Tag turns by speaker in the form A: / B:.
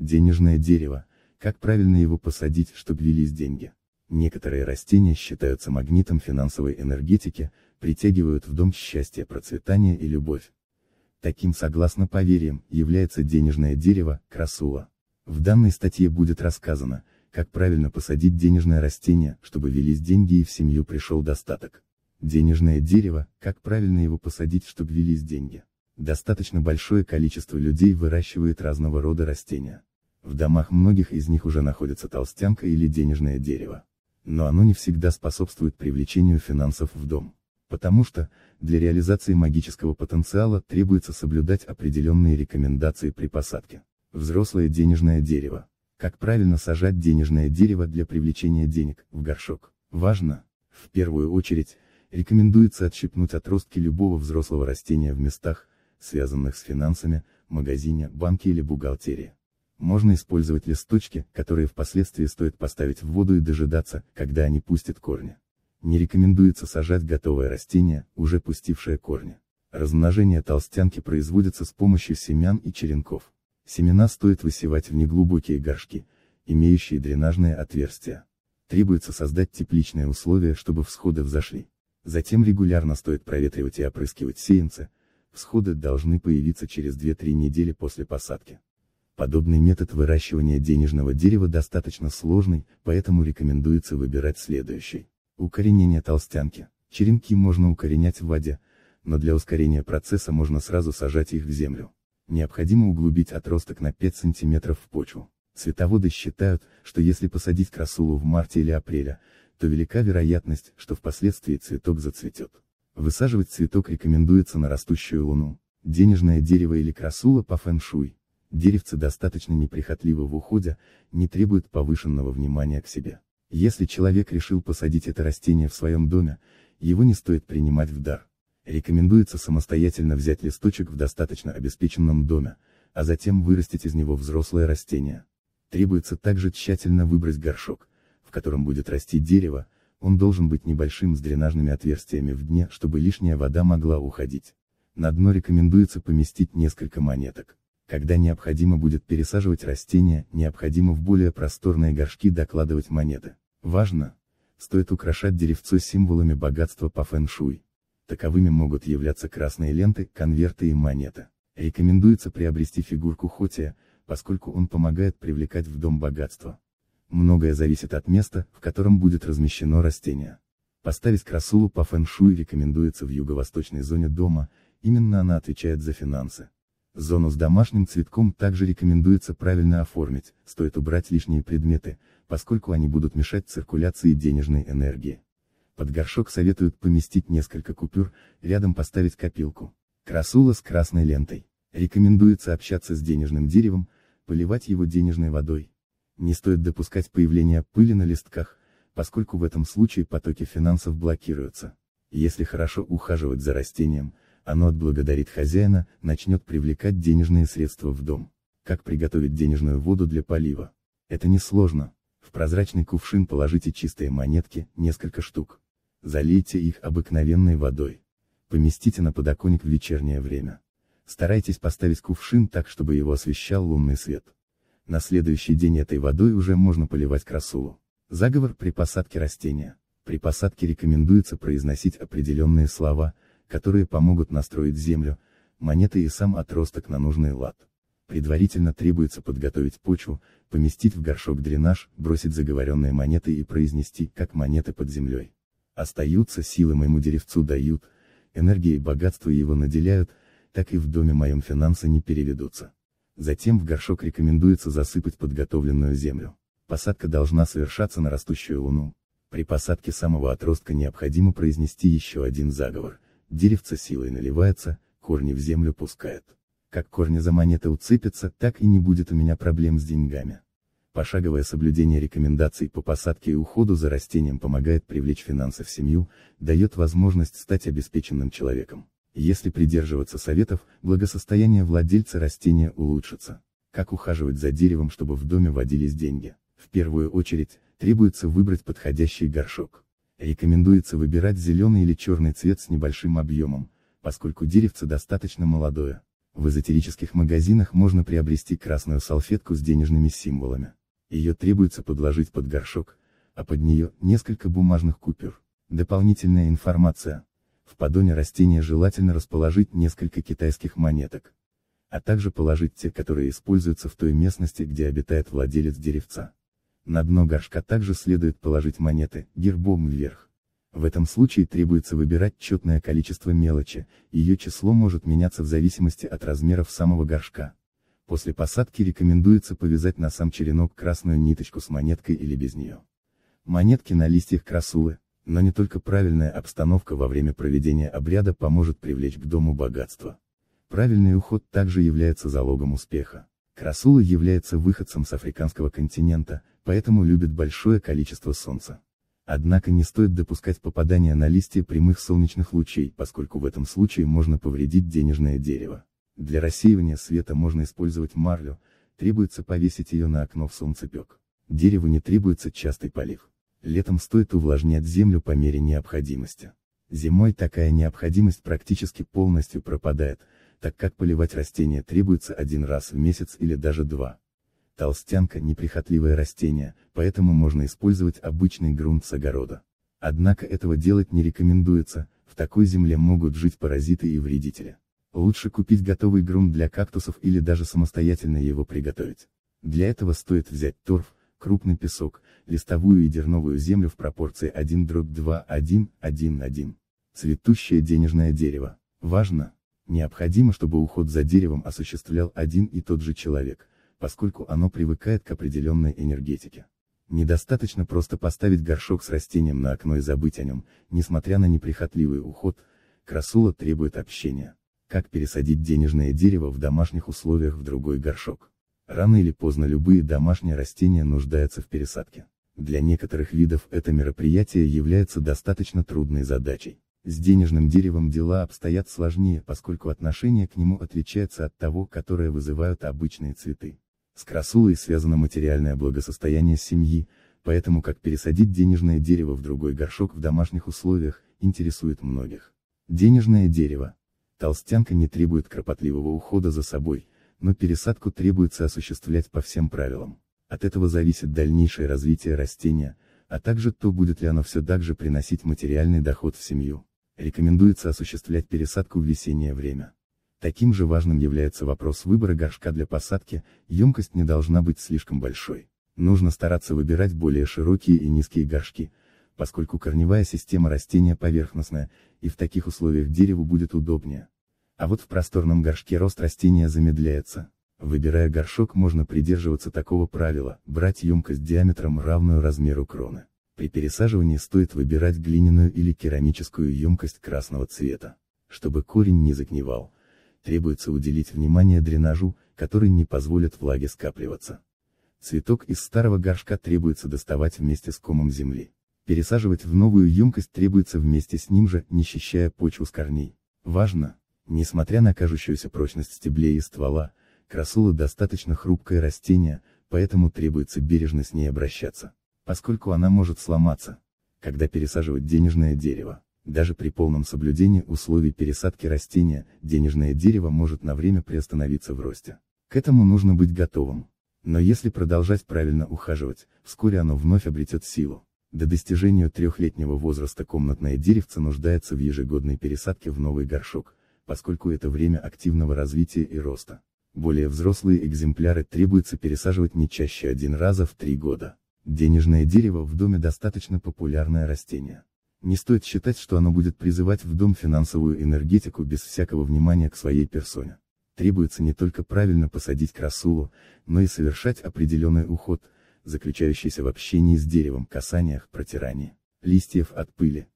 A: Денежное дерево, как правильно его посадить, чтобы велись деньги. Некоторые растения считаются магнитом финансовой энергетики, притягивают в дом счастье, процветание и любовь. Таким, согласно поверьям, является денежное дерево, красула. В данной статье будет рассказано, как правильно посадить денежное растение, чтобы велись деньги и в семью пришел достаток. Денежное дерево, как правильно его посадить, чтобы велись деньги. Достаточно большое количество людей выращивает разного рода растения. В домах многих из них уже находится толстянка или денежное дерево. Но оно не всегда способствует привлечению финансов в дом. Потому что, для реализации магического потенциала требуется соблюдать определенные рекомендации при посадке. Взрослое денежное дерево. Как правильно сажать денежное дерево для привлечения денег в горшок? Важно, в первую очередь, рекомендуется отщипнуть отростки любого взрослого растения в местах, связанных с финансами, магазине, банке или бухгалтерии. Можно использовать листочки, которые впоследствии стоит поставить в воду и дожидаться, когда они пустят корни. Не рекомендуется сажать готовое растение, уже пустившее корни. Размножение толстянки производится с помощью семян и черенков. Семена стоит высевать в неглубокие горшки, имеющие дренажные отверстия. Требуется создать тепличные условия, чтобы всходы взошли. Затем регулярно стоит проветривать и опрыскивать сеянцы, всходы должны появиться через 2-3 недели после посадки. Подобный метод выращивания денежного дерева достаточно сложный, поэтому рекомендуется выбирать следующий. Укоренение толстянки. Черенки можно укоренять в воде, но для ускорения процесса можно сразу сажать их в землю. Необходимо углубить отросток на 5 см в почву. Цветоводы считают, что если посадить красулу в марте или апреле, то велика вероятность, что впоследствии цветок зацветет. Высаживать цветок рекомендуется на растущую луну. Денежное дерево или красула по фэн-шуй Деревцы достаточно неприхотливы в уходе, не требуют повышенного внимания к себе. Если человек решил посадить это растение в своем доме, его не стоит принимать в дар. Рекомендуется самостоятельно взять листочек в достаточно обеспеченном доме, а затем вырастить из него взрослое растение. Требуется также тщательно выбрать горшок, в котором будет расти дерево, он должен быть небольшим с дренажными отверстиями в дне, чтобы лишняя вода могла уходить. На дно рекомендуется поместить несколько монеток. Когда необходимо будет пересаживать растения, необходимо в более просторные горшки докладывать монеты. Важно! Стоит украшать деревцо символами богатства по фэн-шуй. Таковыми могут являться красные ленты, конверты и монеты. Рекомендуется приобрести фигурку хотия, поскольку он помогает привлекать в дом богатство. Многое зависит от места, в котором будет размещено растение. Поставить красулу по фэн-шуй рекомендуется в юго-восточной зоне дома, именно она отвечает за финансы. Зону с домашним цветком также рекомендуется правильно оформить, стоит убрать лишние предметы, поскольку они будут мешать циркуляции денежной энергии. Под горшок советуют поместить несколько купюр, рядом поставить копилку. Красула с красной лентой. Рекомендуется общаться с денежным деревом, поливать его денежной водой. Не стоит допускать появления пыли на листках, поскольку в этом случае потоки финансов блокируются. Если хорошо ухаживать за растением, оно а отблагодарит хозяина, начнет привлекать денежные средства в дом. Как приготовить денежную воду для полива? Это несложно. В прозрачный кувшин положите чистые монетки, несколько штук. Залейте их обыкновенной водой. Поместите на подоконник в вечернее время. Старайтесь поставить кувшин так, чтобы его освещал лунный свет. На следующий день этой водой уже можно поливать красулу. Заговор при посадке растения. При посадке рекомендуется произносить определенные слова, которые помогут настроить землю, монеты и сам отросток на нужный лад. Предварительно требуется подготовить почву, поместить в горшок дренаж, бросить заговоренные монеты и произнести, как монеты под землей. Остаются силы моему деревцу дают, энергия и богатство его наделяют, так и в доме моем финансы не переведутся. Затем в горшок рекомендуется засыпать подготовленную землю. Посадка должна совершаться на растущую луну. При посадке самого отростка необходимо произнести еще один заговор – Деревце силой наливается, корни в землю пускает. Как корни за монеты уцепятся, так и не будет у меня проблем с деньгами. Пошаговое соблюдение рекомендаций по посадке и уходу за растением помогает привлечь финансы в семью, дает возможность стать обеспеченным человеком. Если придерживаться советов, благосостояние владельца растения улучшится. Как ухаживать за деревом, чтобы в доме водились деньги? В первую очередь, требуется выбрать подходящий горшок. Рекомендуется выбирать зеленый или черный цвет с небольшим объемом, поскольку деревце достаточно молодое. В эзотерических магазинах можно приобрести красную салфетку с денежными символами. Ее требуется подложить под горшок, а под нее несколько бумажных купюр. Дополнительная информация. В подоне растения желательно расположить несколько китайских монеток. А также положить те, которые используются в той местности, где обитает владелец деревца. На дно горшка также следует положить монеты, гербом вверх. В этом случае требуется выбирать четное количество мелочи, ее число может меняться в зависимости от размеров самого горшка. После посадки рекомендуется повязать на сам черенок красную ниточку с монеткой или без нее. Монетки на листьях красулы, но не только правильная обстановка во время проведения обряда поможет привлечь к дому богатство. Правильный уход также является залогом успеха. Красула является выходцем с африканского континента, поэтому любит большое количество солнца. Однако не стоит допускать попадания на листья прямых солнечных лучей, поскольку в этом случае можно повредить денежное дерево. Для рассеивания света можно использовать марлю, требуется повесить ее на окно в солнцепек. Дереву не требуется частый полив. Летом стоит увлажнять землю по мере необходимости. Зимой такая необходимость практически полностью пропадает, так как поливать растения требуется один раз в месяц или даже два. Толстянка – неприхотливое растение, поэтому можно использовать обычный грунт с огорода. Однако этого делать не рекомендуется, в такой земле могут жить паразиты и вредители. Лучше купить готовый грунт для кактусов или даже самостоятельно его приготовить. Для этого стоит взять торф, крупный песок, листовую и дерновую землю в пропорции 1 дробь 2 1 1 1. Цветущее денежное дерево. Важно! Необходимо, чтобы уход за деревом осуществлял один и тот же человек поскольку оно привыкает к определенной энергетике. Недостаточно просто поставить горшок с растением на окно и забыть о нем, несмотря на неприхотливый уход, красула требует общения. Как пересадить денежное дерево в домашних условиях в другой горшок? Рано или поздно любые домашние растения нуждаются в пересадке. Для некоторых видов это мероприятие является достаточно трудной задачей. С денежным деревом дела обстоят сложнее, поскольку отношение к нему отличается от того, которое вызывают обычные цветы. С красулой связано материальное благосостояние семьи, поэтому как пересадить денежное дерево в другой горшок в домашних условиях, интересует многих. Денежное дерево. Толстянка не требует кропотливого ухода за собой, но пересадку требуется осуществлять по всем правилам. От этого зависит дальнейшее развитие растения, а также то будет ли оно все так же приносить материальный доход в семью. Рекомендуется осуществлять пересадку в весеннее время. Таким же важным является вопрос выбора горшка для посадки, емкость не должна быть слишком большой. Нужно стараться выбирать более широкие и низкие горшки, поскольку корневая система растения поверхностная, и в таких условиях дереву будет удобнее. А вот в просторном горшке рост растения замедляется. Выбирая горшок можно придерживаться такого правила, брать емкость диаметром равную размеру кроны. При пересаживании стоит выбирать глиняную или керамическую емкость красного цвета, чтобы корень не загнивал, требуется уделить внимание дренажу, который не позволит влаге скапливаться. Цветок из старого горшка требуется доставать вместе с комом земли. Пересаживать в новую емкость требуется вместе с ним же, не счищая почву с корней. Важно, несмотря на кажущуюся прочность стеблей и ствола, красула достаточно хрупкое растение, поэтому требуется бережно с ней обращаться, поскольку она может сломаться, когда пересаживать денежное дерево. Даже при полном соблюдении условий пересадки растения, денежное дерево может на время приостановиться в росте. К этому нужно быть готовым. Но если продолжать правильно ухаживать, вскоре оно вновь обретет силу. До достижения трехлетнего возраста комнатное деревце нуждается в ежегодной пересадке в новый горшок, поскольку это время активного развития и роста. Более взрослые экземпляры требуется пересаживать не чаще один раза в три года. Денежное дерево в доме достаточно популярное растение. Не стоит считать, что оно будет призывать в дом финансовую энергетику без всякого внимания к своей персоне. Требуется не только правильно посадить красулу, но и совершать определенный уход, заключающийся в общении с деревом, касаниях, протирании листьев от пыли.